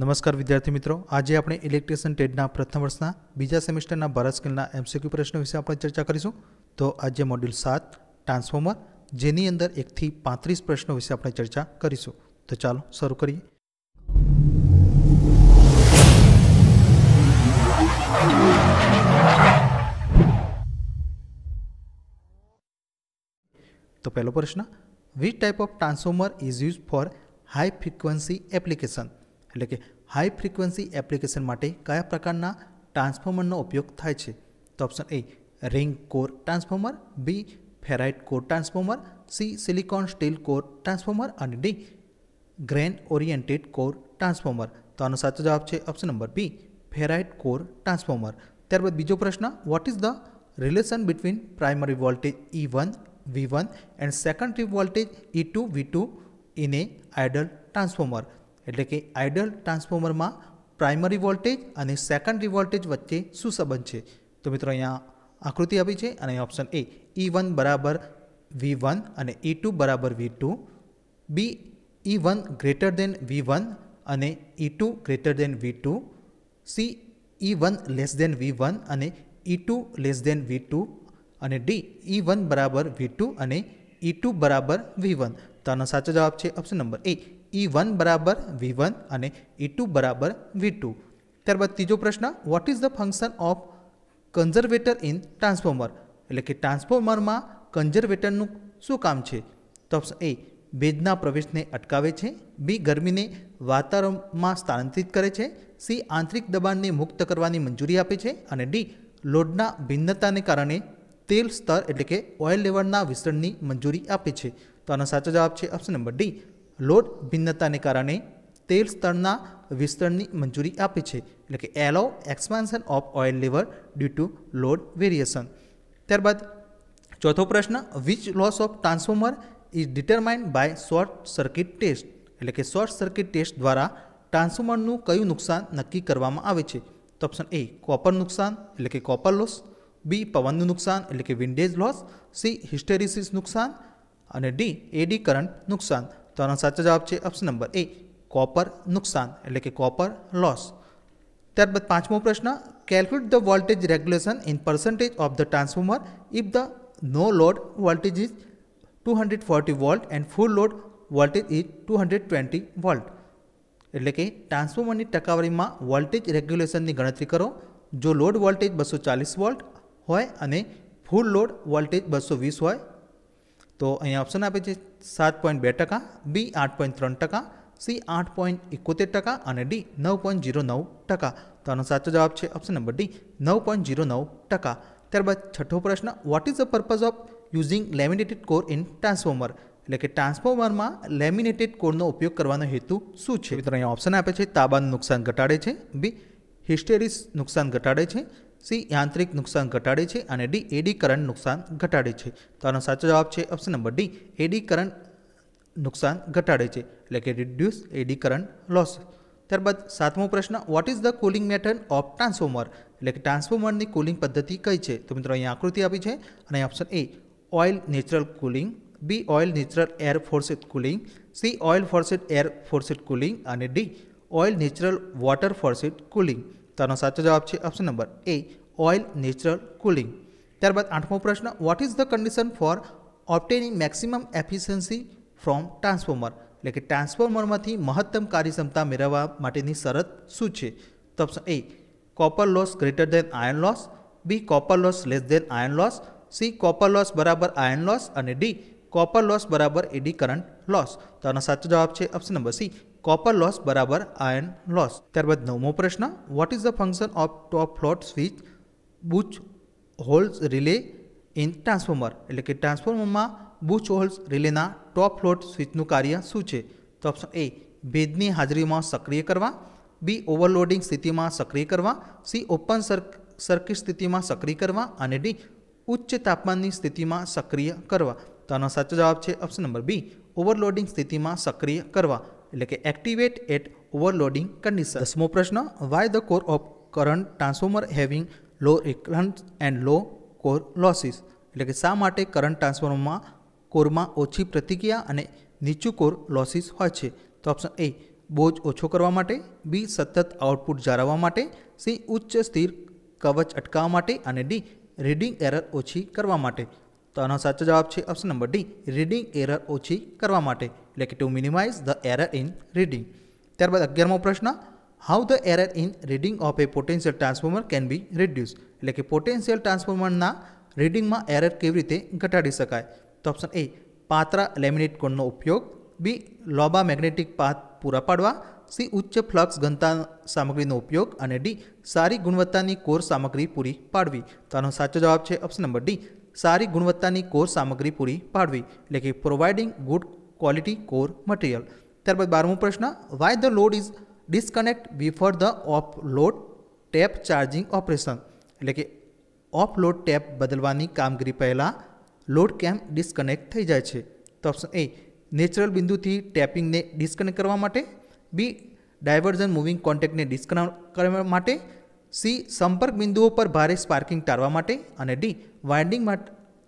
નમસ્કાર વિદ્યાર્થી મિત્રો આજે આપણે ઇલેક્ટ્રિશિયન ટેડના પ્રથમ વર્ષના બીજા સેમેસ્ટરના ભારત સ્કિલના એમસીક્યુ પ્રશ્નો વિશે આપણે ચર્ચા કરીશું તો આજે મોડ્યુલ સાત ટ્રાન્સફોર્મર જેની અંદર એકથી પાંત્રીસ પ્રશ્નો વિશે આપણે ચર્ચા કરીશું તો ચાલો શરૂ કરીએ તો પહેલો પ્રશ્ન which type of transformer is use for high frequency application એટલે કે હાઈ ફ્રિકવન્સી એપ્લિકેશન માટે કયા પ્રકારના ટ્રાન્સફોર્મરનો ઉપયોગ થાય છે તો option A ring core transformer B ferrite core transformer C silicon steel core transformer અને D grain oriented core transformer તો આનો સાચો જવાબ છે option number B ferrite core transformer ત્યારબાદ બીજો પ્રશ્ન what is the relation between primary voltage E one V one and secondary voltage E two V two in a ideal transformer એટલે કે આઇડલ ટ્રાન્સફોર્મરમાં પ્રાઇમરી વોલ્ટેજ અને secondary voltage વચ્ચે શું સંબંધ છે તો મિત્રો અહીંયા આકૃતિ આપી છે અને option A E e one બરાબર વી વન અને ઈ e ટુ બરાબર V two B E one greater than V one અને E two greater than V two C E one less than V one અને E two less than V two અને D E one બરાબર V two અને E e two બરાબર V one તો આનો સાચો જવાબ છે option number A E e one બરાબર વી વન અને ઈ e ટુ બરાબર વી ટુ ત્યારબાદ ત્રીજો પ્રશ્ન what is the function of conservator in transformer એટલે કે ટ્રાન્સફોર્મરમાં કન્ઝર્વેટરનું શું કામ છે તો ઓપ્શન એ ભેજના પ્રવેશને અટકાવે છે બી ગરમીને વાતાવરણમાં સ્થાનાંતરિત કરે છે સી આંતરિક દબાણને મુક્ત કરવાની મંજૂરી આપે છે અને ડી લોડના ભિન્નતાને કારણે તેલ સ્તર એટલે કે ઓઇલ લેવલના વિસ્તરણની મંજૂરી આપે છે તો આનો સાચો જવાબ છે ઓપ્શન નંબર ડી લોડ ભિન્નતાને કારણે તેલ સ્તરના વિસ્તરણની મંજૂરી આપે છે એટલે કે allow expansion of oil level due to load variation ત્યારબાદ ચોથો પ્રશ્ન which loss of transformer is determined by short circuit test એટલે કે શોર્ટ સર્કિટ ટેસ્ટ દ્વારા ટ્રાન્સફોર્મરનું કયું નુકસાન નક્કી કરવામાં આવે છે તો ઓપ્શન એ કોપર નુકસાન એટલે કે કોપર લોસ બી પવનનું નુકસાન એટલે કે વિન્ડેજ લોસ સી હિસ્ટેરિસિસ નુકસાન અને ડી એડી કરંટ નુકસાન તો આનો સાચો જવાબ છે ઓપ્શન નંબર એ કોપર નુકસાન એટલે કે કોપર લોસ ત્યારબાદ પાંચમો પ્રશ્ન calculate the voltage regulation in percentage of the transformer if the no load voltage is two hundred forty volt and full load voltage is two hundred twenty volt એટલે કે ટ્રાન્સફોર્મરની ટકાવારીમાં voltage રેગ્યુલેશનની ગણતરી કરો જો load voltage બસો ચાલીસ volt હોય અને ફૂલ લોડ વોલ્ટેજ બસો વીસ હોય તો અહીંયા ઓપ્શન આપે છે સાત પોઈન્ટ બે ટકા બી આઠ પોઈન્ટ ત્રણ ટકા સી આઠ પોઈન્ટ એકોતેર ટકા અને ડી નવ પોઈન્ટ ઝીરો નવ ટકા તો આનો સાચો જવાબ છે ઓપ્શન નંબર ડી નવ પોઈન્ટ ઝીરો નવ ટકા ત્યારબાદ છઠ્ઠો પ્રશ્ન what is the purpose of using laminated core in transformer એટલે કે ટ્રાન્સફોર્મરમાં લેમિનેટેડ કોરનો ઉપયોગ કરવાનો હેતુ શું છે મિત્રો અહીંયા ઓપ્શન આપે છે તાબાનું નુકસાન ઘટાડે છે બી હિસ્ટેરિસ નુકસાન ઘટાડે છે સી યાંત્રિક નુકસાન ઘટાડે છે અને ડી એડી કરંટ નુકસાન ઘટાડે છે તો આનો સાચો જવાબ છે option number D eddy current નુકસાન ઘટાડે છે એટલે કે રિડ્યુસ એડી કરંટ લોસ ત્યારબાદ સાતમો પ્રશ્ન what is the cooling method of transformer એટલે કે ટ્રાન્સફોર્મરની કુલિંગ પદ્ધતિ કઈ છે તો મિત્રો અહીંયા આકૃતિ આપી છે અને option A oil natural cooling B oil natural air forced cooling C oil forced air forced cooling અને D oil natural water forced cooling તો સાચો જવાબ છે option number A oil natural cooling ત્યારબાદ આઠમો પ્રશ્ન what is the condition for obtaining maximum efficiency from transformer એટલે કે ટ્રાન્સફોર્મરમાંથી મહત્તમ કાર્યક્ષમતા મેળવવા માટેની શરત શું છે તો option A copper loss greater than iron loss B copper loss less than iron loss C copper loss બરાબર આયર્ન લોસ અને ડી કોપર લોસ બરાબર એડી કરંટ લોસ તો આનો સાચો જવાબ છે option number C copper loss બરાબર iron loss ત્યારબાદ નવમો પ્રશ્ન what is the function of top float switch Buchholz relay in transformer એટલે કે ટ્રાન્સફોર્મરમાં બુચ હોલ્સ રિલેના ટોપ ફ્લોટ સ્વિચનું કાર્ય શું છે તો ઓપ્શન એ ભેદની હાજરીમાં સક્રિય કરવા બી ઓવરલોડિંગ સ્થિતિમાં સક્રિય કરવા સી ઓપન સર્કિટ સ્થિતિમાં સક્રિય કરવા અને ડી ઉચ્ચ તાપમાનની સ્થિતિમાં સક્રિય કરવા તો આનો સાચો જવાબ છે ઓપ્શન નંબર બી ઓવરલોડિંગ સ્થિતિમાં સક્રિય કરવા એટલે કે એક્ટિવેટ એટ ઓવરલોડિંગ કન્ડિશન દસમો પ્રશ્ન why the core of current transformer having low reluctance and low core losses એટલે કે શા માટે કરંટ ટ્રાન્સફોર્મરમાં કોરમાં ઓછી પ્રતિક્રિયા અને નીચું કોર લોસીસ હોય છે તો ઓપ્શન એ બોજ ઓછો કરવા માટે બી સતત આઉટપુટ જાળવવા માટે સી ઉચ્ચ સ્થિર કવચ અટકાવવા માટે અને ડી રીડિંગ એરર ઓછી કરવા માટે તો આનો સાચો જવાબ છે option number D reading error ઓછી કરવા માટે એટલે કે to minimize the error in reading ત્યારબાદ અગિયારમો પ્રશ્ન how the error in reading of a potential transformer can be reduce એટલે કે પોટેન્શિયલ ટ્રાન્સફોર્મરના રીડિંગમાં એરર કેવી રીતે ઘટાડી શકાય તો ઓપ્શન એ પાતળા લેમિનેટ કોણનો ઉપયોગ બી લોબા મેગ્નેટિક પાથ પૂરા પાડવા સી ઉચ્ચ ફ્લક્સ ઘનતા સામગ્રીનો ઉપયોગ અને ડી સારી ગુણવત્તાની કોર સામગ્રી પૂરી પાડવી તો આનો સાચો જવાબ છે ઓપ્શન નંબર ડી સારી ગુણવત્તાની કોર સામગ્રી પૂરી પાડવી એટલે કે providing good quality core material ત્યારબાદ બારમો પ્રશ્ન why the load is disconnect before the off load tap charging operation એટલે કે ઓફ લોડ ટેપ બદલવાની કામગીરી પહેલાં લોડ કેમ ડિસ્કનેક્ટ થઈ જાય છે તો ઓપ્શન એ નેચરલ બિંદુથી ટેપિંગને ડિસ્કનેક્ટ કરવા માટે બી ડાયવર્ઝન મૂવિંગ કોન્ટેક્ટને ડિસ્કનેક્ટ કરવા માટે સી સંપર્ક બિંદુઓ પર ભારે સ્પાર્કિંગ ટાળવા માટે અને ડી વાઇન્ડિંગ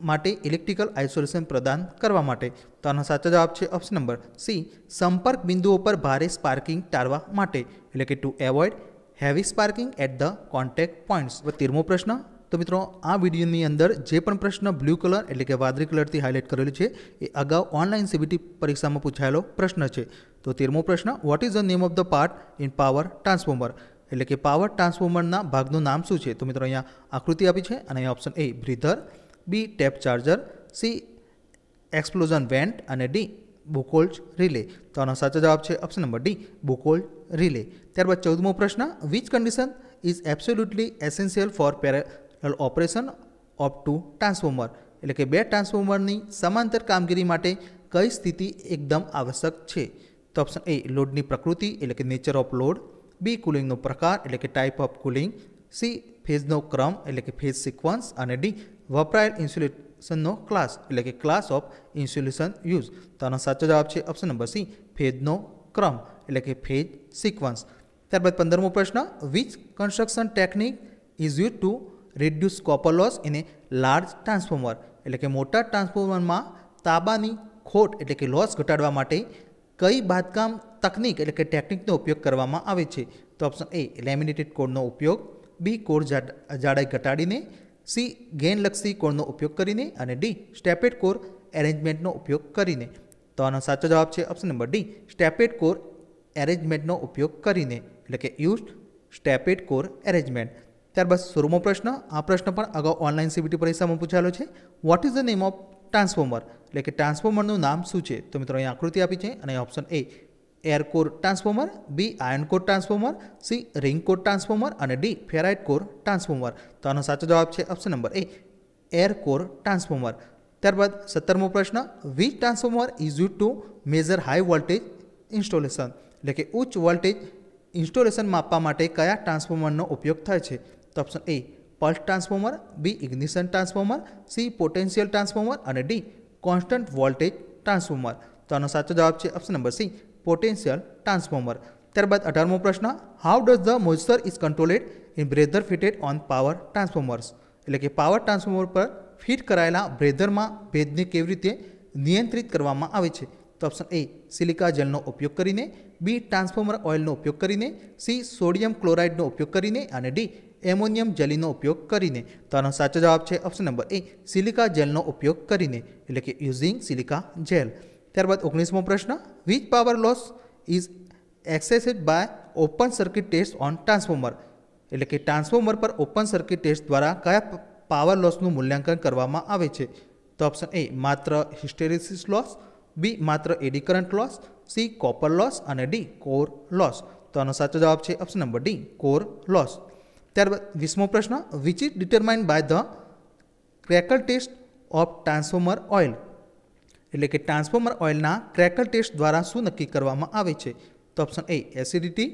માટે ઇલેક્ટ્રિકલ આઇસોલેશન પ્રદાન કરવા માટે તો આનો સાચો જવાબ છે ઓપ્શન નંબર સી સંપર્ક બિંદુઓ પર ભારે સ્પાર્કિંગ ટાળવા માટે એટલે કે to avoid heavy sparking at the contact points હવે તેરમો પ્રશ્ન તો મિત્રો આ વિડીયોની અંદર જે પણ પ્રશ્ન બ્લુ કલર એટલે કે વાદળી કલરથી હાઇલાઇટ કરેલો છે એ અગાઉ ઓનલાઈન સીબીટી પરીક્ષામાં પૂછાયેલો પ્રશ્ન છે તો તેરમો પ્રશ્ન what is the name of the part in power transformer એટલે કે પાવર ટ્રાન્સફોર્મરના ભાગનું નામ શું છે તો મિત્રો અહીંયા આકૃતિ આપી છે અને અહીંયા option A breather B tap charger C explosion vent અને ડી બુકોલ્ડ રિલે તો આનો સાચો જવાબ છે option number D Buchholz relay ત્યારબાદ ચૌદમો પ્રશ્ન which condition is absolutely essential for parallel operation of two transformer એટલે કે બે ટ્રાન્સફોર્મરની સમાંતર કામગીરી માટે કઈ સ્થિતિ એકદમ આવશ્યક છે તો ઓપ્શન એ લોડની પ્રકૃતિ એટલે કે નેચર ઓફ લોડ બી કુલિંગનો પ્રકાર એટલે કે ટાઈપ ઓફ કુલિંગ સી ફેઝનો ક્રમ એટલે કે ફેઝ સિક્વન્સ અને ડી વપરાયેલ ઇન્સ્યુલેશનનો ક્લાસ એટલે કે ક્લાસ ઓફ ઇન્સ્યુલેશન યુઝ તો આનો સાચો જવાબ છે ઓપ્શન નંબર સી ફેઝનો ક્રમ એટલે કે ફેઝ સિક્વન્સ ત્યારબાદ પંદરમો પ્રશ્ન which construction technique is use to reduce copper loss in a large transformer એટલે કે મોટા ટ્રાન્સફોર્મરમાં તાબાની ખોટ એટલે કે લોસ ઘટાડવા માટે કઈ બાંધકામ તકનિક એટલે કે ટેકનિકનો ઉપયોગ કરવામાં આવે છે તો ઓપ્શન એ લેમિનેટેડ કોડનો ઉપયોગ બી કોર જાડાઈ ઘટાડીને સી ગેનલક્ષી કોડનો ઉપયોગ કરીને અને ડી સ્ટેપેડ કોર એરેન્જમેન્ટનો ઉપયોગ કરીને તો આનો સાચો જવાબ છે option number D stepped core એરેન્જમેન્ટનો ઉપયોગ કરીને એટલે કે યુઝ સ્ટેપેડ કોર એરેન્જમેન્ટ ત્યારબાદ સોળમો પ્રશ્ન આ પ્રશ્ન પણ અગાઉ ઓનલાઈન સીબીટી પરીક્ષામાં પૂછાયેલો છે what is the name of transformer એટલે કે ટ્રાન્સફોર્મરનું નામ શું છે તો મિત્રો અહીં આકૃતિ આપી છે અને option A air core transformer B iron core transformer C ring core transformer અને ડી ફેરાઇટ કોર ટ્રાન્સફોર્મર તો આનો સાચો જવાબ છે option number A air core transformer ત્યારબાદ સત્તરમો પ્રશ્ન V transformer is use to measure high voltage installation એટલે કે ઉચ્ચ વોલ્ટેજ ઇન્સ્ટોલેશન માપવા માટે કયા ટ્રાન્સફોર્મરનો ઉપયોગ થાય છે તો option A pulse transformer B ignition transformer C potential transformer અને ડી કોન્સ્ટન્ટ વોલ્ટેજ ટ્રાન્સફોર્મર તો આનો સાચો જવાબ છે option number C potential transformer ત્યારબાદ અઢારમો પ્રશ્ન how does the moisture is controlled in breather fitted on power transformers એટલે કે પાવર ટ્રાન્સફોર્મર પર ફિટ કરાયેલા બ્રેધરમાં ભેદને કેવી રીતે નિયંત્રિત કરવામાં આવે છે તો ઓપ્શન એ સિલિકા જેલનો ઉપયોગ કરીને બી ટ્રાન્સફોર્મર ઓઇલનો ઉપયોગ કરીને સી સોડિયમ ક્લોરાઇડનો ઉપયોગ કરીને અને ડી એમોનિયમ જેલીનો ઉપયોગ કરીને તો આનો સાચો જવાબ છે ઓપ્શન નંબર એ સિલિકા જેલનો ઉપયોગ કરીને એટલે કે યુઝિંગ સિલિકા જેલ ત્યારબાદ ઓગણીસમો પ્રશ્ન which power loss is accessed by open circuit test on transformer એટલે કે ટ્રાન્સફોર્મર પર ઓપન સર્કિટ ટેસ્ટ દ્વારા કયા પાવર લોસનું મૂલ્યાંકન કરવામાં આવે છે તો ઓપ્શન એ માત્ર હિસ્ટેરિસિસ લોસ બી માત્ર eddy current loss C copper loss અને ડી કોર લોસ તો આનો સાચો જવાબ છે option number D core loss ત્યારબાદ વીસમો પ્રશ્ન which is determined by the cracker test of transformer oil એટલે કે ટ્રાન્સફોર્મર ઓઇલના ક્રેકર ટેસ્ટ દ્વારા શું નક્કી કરવામાં આવે છે તો ઓપ્શન એ એસિડિટી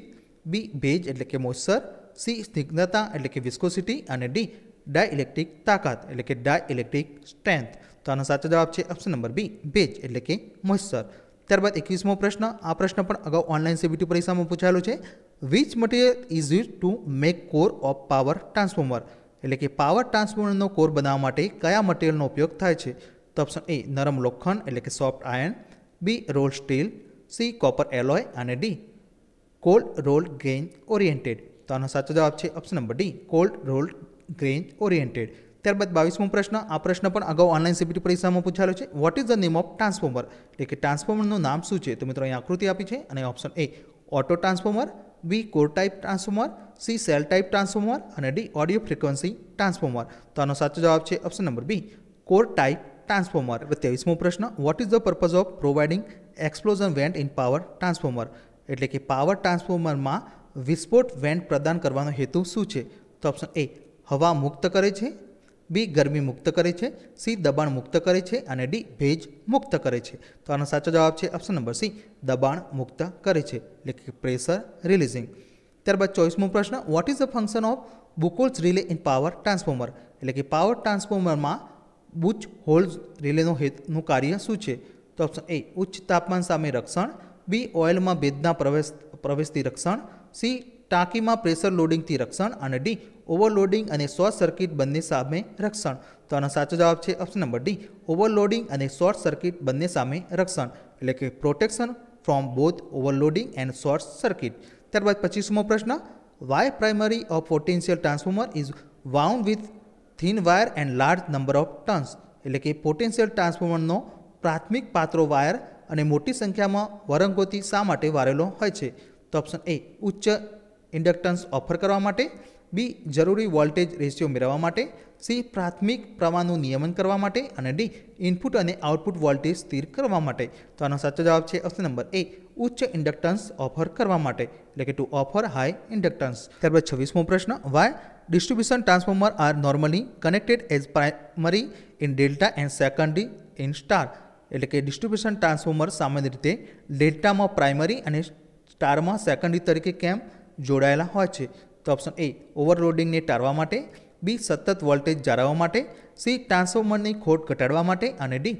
બી ભેજ એટલે કે મોઇસ્ચર સી સ્નિગ્ધતા એટલે કે વિસ્કોસિટી અને ડી ડાયઇલેક્ટ્રિક તાકાત એટલે કે ડાયઇલેક્ટ્રિક સ્ટ્રેન્થ તો આનો સાચો જવાબ છે ઓપ્શન નંબર બી ભેજ એટલે કે મોઇસ્ચર ત્યારબાદ એકવીસમો પ્રશ્ન આ પ્રશ્ન પણ અગાઉ ઓનલાઈન સીબીટી પરીક્ષામાં પૂછાયેલો છે which material is use to make core of power transformer એટલે કે પાવર ટ્રાન્સફોર્મરનો કોર બનાવવા માટે કયા મટીરિયલનો ઉપયોગ થાય છે તો ઓપ્શન એ નરમ લોખંડ એટલે કે soft iron B roll steel C copper alloy અને D cold rolled grain oriented તો આનો સાચો જવાબ છે option number D cold rolled grain oriented ત્યારબાદ બાવીસમો પ્રશ્ન આ પ્રશ્ન પણ અગાઉ ઓનલાઈન સીપીટી પરીક્ષામાં પૂછાયો છે what is the name of transformer એટલે કે ટ્રાન્સફોર્મરનું નામ શું છે તો મિત્રો અહીં આકૃતિ આપી છે અને option A auto transformer B core type transformer C shell type transformer અને ડી ઓડિયો ફ્રિક્વન્સી ટ્રાન્સફોર્મર તો આનો સાચો જવાબ છે option number B core type transformer સત્યાવીસમો પ્રશ્ન what is the purpose of providing explosion vent in power transformer એટલે કે પાવર ટ્રાન્સફોર્મરમાં વિસ્ફોટ વેન્ટ પ્રદાન કરવાનો હેતુ શું છે તો ઓપ્શન એ હવા મુક્ત કરે છે બી ગરમી મુક્ત કરે છે સી દબાણ મુક્ત કરે છે અને ડી ભેજ મુક્ત કરે છે તો આનો સાચો જવાબ છે ઓપ્શન નંબર સી દબાણ મુક્ત કરે છે એટલે કે પ્રેશર રિલીઝિંગ ત્યારબાદ ચોવીસમો પ્રશ્ન what is the function of Buchholz relay in power transformer એટલે કે પાવર ટ્રાન્સફોર્મરમાં બુચ હોલ્ડ રિલેનો હેતનું કાર્ય શું છે તો ઓપ્શન એ ઉચ્ચ તાપમાન સામે રક્ષણ બી ઓઇલમાં ભેદના પ્રવેશ પ્રવેશથી રક્ષણ સી ટાંકીમાં પ્રેશર લોડિંગથી રક્ષણ અને ડી ઓવરલોડિંગ અને શોર્ટ સર્કિટ બંને સામે રક્ષણ તો આનો સાચો જવાબ છે ઓપ્શન નંબર ડી ઓવરલોડિંગ અને શોર્ટ સર્કિટ બંને સામે રક્ષણ એટલે કે protection from both overloading and short circuit ત્યારબાદ પચીસમો પ્રશ્ન why primary of potential transformer is wound with thin wire and large number of turns એટલે કે પોટેન્શિયલ ટ્રાન્સફોર્મરનો પ્રાથમિક પાત્રો વાયર અને મોટી સંખ્યામાં વરંગોથી શા માટે વારેલો હોય છે તો ઓપ્શન એ ઉચ્ચ ઇન્ડક્ટન્સ ઓફર કરવા માટે બી જરૂરી વોલ્ટેજ રેશિયો મેળવવા માટે સી પ્રાથમિક પ્રવાહનું નિયમન કરવા માટે અને ડી ઇનપુટ અને આઉટપુટ વોલ્ટેજ સ્થિર કરવા માટે તો આનો સાચો જવાબ છે ઓપ્શન નંબર એ ઉચ્ચ ઇન્ડક્ટન્સ ઓફર કરવા માટે એટલે કે ટુ ઓફર હાઈ ઇન્ડક્ટન્સ ત્યારબાદ છવ્વીસમો પ્રશ્ન why distribution transformer are normally connected as primary in delta and secondary in star એટલે કે ડિસ્ટ્રિબ્યુશન ટ્રાન્સફોર્મર સામાન્ય રીતે ડેલ્ટામાં પ્રાઇમરી અને સ્ટારમાં સેકન્ડરી તરીકે કેમ જોડાયેલા હોય છે તો ઓપ્શન એ ઓવરલોડિંગને ટાળવા માટે બી સતત વોલ્ટેજ જાળવવા માટે સી ટ્રાન્સફોર્મરની ખોટ ઘટાડવા માટે અને D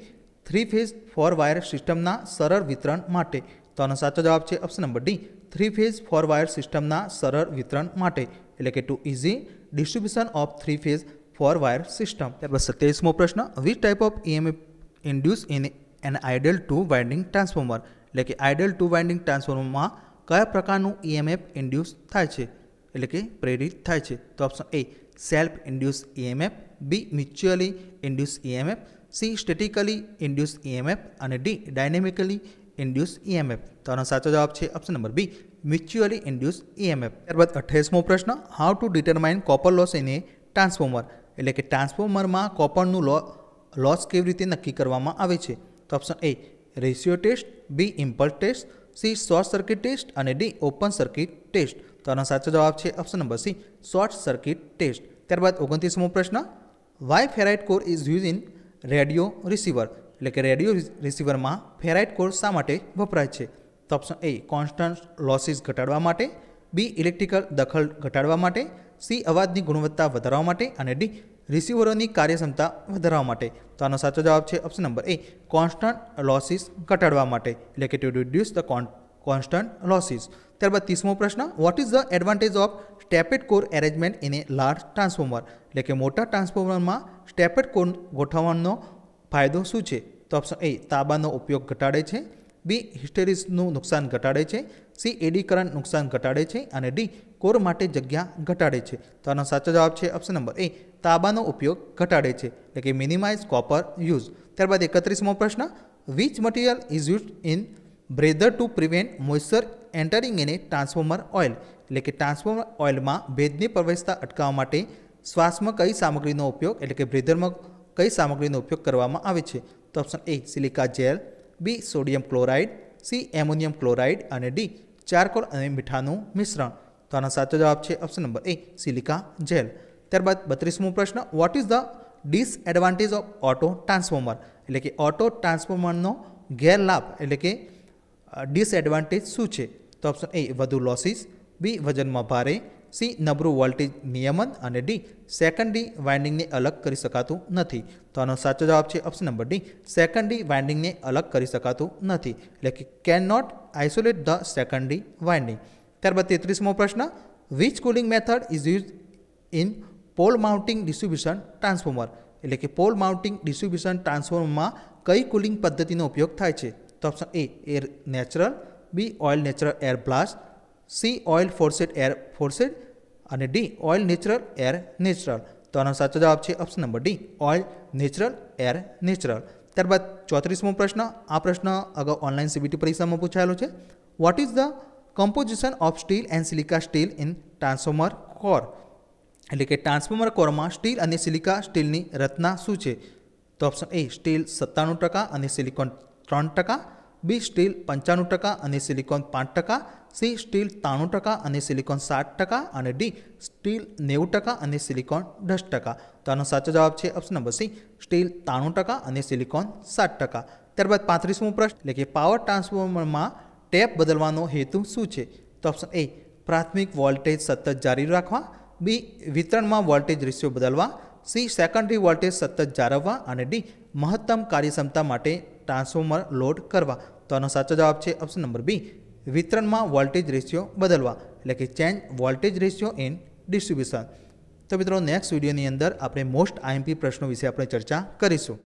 three phase four wire સિસ્ટમના સરળ વિતરણ માટે તો આનો સાચો જવાબ છે option number D three phase four wire સિસ્ટમના સરળ વિતરણ માટે એટલે કે to easy distribution of three phase four wire system ત્યારબાદ સત્યાવીસમો પ્રશ્ન which type of EMF induce in an idle two winding transformer એટલે કે આઇડલ ટુ વાઇન્ડિંગ ટ્રાન્સફોર્મરમાં કયા પ્રકારનું ઈએમએફ e ઇન્ડ્યુસ થાય છે એટલે કે પ્રેરિત થાય છે તો option A self induce EMF B mutually induce EMF C statically induce EMF અને ડી ડાયનેમિકલી ઇન્ડ્યુસ ઈએમએફ તો આનો સાચો જવાબ છે option number B mutually induce EMF ત્યારબાદ અઠ્યાસમો પ્રશ્ન how to determine copper loss in a transformer એટલે કે ટ્રાન્સફોર્મરમાં કોપરનું લોસ કેવી રીતે નક્કી કરવામાં આવે છે તો option A ratio test B impulse test C short circuit test અને ડી ઓપન સર્કિટ ટેસ્ટ તો આનો સાચો જવાબ છે option number C short circuit test ત્યારબાદ ઓગણત્રીસમો પ્રશ્ન why ferrite core is use in radio receiver એટલે કે રેડિયો રિસીવરમાં ફેરાઇટ કોર શા માટે વપરાય છે તો ઓપ્શન એ કોન્સ્ટન્ટ લોસીસ ઘટાડવા માટે બી ઇલેક્ટ્રિકલ દખલ ઘટાડવા માટે સી અવાજની ગુણવત્તા વધારવા માટે અને ડી રિસીવરોની કાર્યક્ષમતા વધારવા માટે તો આનો સાચો જવાબ છે option number A constant losses ઘટાડવા માટે એટલે કે to reduce the constant losses ત્યારબાદ ત્રીસમો પ્રશ્ન what is the advantage of stepped core arrangement in a large transformer એટલે કે મોટા ટ્રાન્સફોર્મરમાં સ્ટેપેડ કોર ગોઠવવાનો ફાયદો શું છે તો ઓપ્શન એ તાબાનો ઉપયોગ ઘટાડે છે બી હિસ્ટેરિસનું નુકસાન ઘટાડે છે સી એડી કરંટ નુકસાન ઘટાડે છે અને ડી કોર માટે જગ્યા ઘટાડે છે તો આનો સાચો જવાબ છે ઓપ્શન નંબર એ તાબાનો ઉપયોગ ઘટાડે છે એટલે કે મિનિમાઇઝ કોપર યુઝ ત્યારબાદ એકત્રીસમો પ્રશ્ન which material is use in breather to prevent moisture entering in transformer oil એટલે કે ટ્રાન્સફોર્મર ઓઇલમાં ભેદની પ્રવેશતા અટકાવવા માટે શ્વાસમાં કઈ સામગ્રીનો ઉપયોગ એટલે કે બ્રેધરમાં કઈ સામગ્રીનો ઉપયોગ કરવામાં આવે છે તો option A silica gel B sodium chloride C ammonium chloride અને ડી ચારકોલ અને મીઠાનું મિશ્રણ તો આનો સાચો જવાબ છે option number A silica gel ત્યારબાદ બત્રીસમો પ્રશ્ન what is the disadvantage of auto transformer એટલે કે ઓટો ટ્રાન્સફોર્મરનો ગેરલાભ એટલે કે ડિસએડવાન્ટેજ શું છે તો ઓપ્શન એ વધુ લોસીસ બી વજનમાં ભારે સી નબળું વોલ્ટેજ નિયમન અને ડી સેકન્ડરી વાઇન્ડિંગને અલગ કરી શકાતું નથી તો આનો સાચો જવાબ છે ઓપ્શન નંબર ડી સેકન્ડરી વાઇન્ડિંગને અલગ કરી શકાતું નથી એટલે કે can not isolate the secondary winding ત્યારબાદ તેત્રીસમો પ્રશ્ન which cooling method is use in pole mounting distribution transformer એટલે કે પોલ માઉન્ટિંગ ડિસ્ટ્રીબ્યુશન ટ્રાન્સફોર્મરમાં કઈ કુલિંગ પદ્ધતિનો ઉપયોગ થાય છે તો option A air natural B oil natural air blast C oil forced air forced અને D oil natural air natural તો આનો સાચો જવાબ છે option number D oil natural air natural ત્યારબાદ ચોત્રીસમો પ્રશ્ન આ પ્રશ્ન અગાઉ ઓનલાઈન સીબીટી પરીક્ષામાં પૂછાયેલો છે what is the composition of steel and silica steel in transformer core એટલે કે ટ્રાન્સફોર્મર કોરમાં સ્ટીલ અને સિલિકા સ્ટીલની રચના શું છે તો ઓપ્શન એ સ્ટીલ સત્તાણું ટકા અને સિલિકોન ત્રણ ટકા બી સ્ટીલ પંચાણું ટકા અને સિલિકોન પાંચ ટકા સી સ્ટીલ ત્રાણું ટકા અને સિલિકોન સાત ટકા અને ડી સ્ટીલ નેવું ટકા અને સિલિકોન દસ ટકા તો આનો સાચો જવાબ છે ઓપ્શન નંબર સી સ્ટીલ ત્રાણું ટકા અને સિલિકોન સાત ટકા ત્યારબાદ પાંત્રીસમો પ્રશ્ન એટલે કે પાવર ટ્રાન્સફોર્મરમાં ટેપ બદલવાનો હેતુ શું છે તો ઓપ્શન એ પ્રાથમિક વોલ્ટેજ સતત જારી રાખવા બી વિતરણમાં વોલ્ટેજ રેશિયો બદલવા સી સેકન્ડરી વોલ્ટેજ સતત જાળવવા અને ડી મહત્તમ કાર્યક્ષમતા માટે ટ્રાન્સફોર્મર લોડ કરવા તો આનો સાચો જવાબ છે ઓપ્શન નંબર બી વિતરણમાં વોલ્ટેજ રેશિયો બદલવા એટલે કે change voltage ratio in distribution તો મિત્રો નેક્સ્ટ વિડીયોની અંદર આપણે મોસ્ટ આઈએમપી પ્રશ્નો વિશે આપણે ચર્ચા કરીશું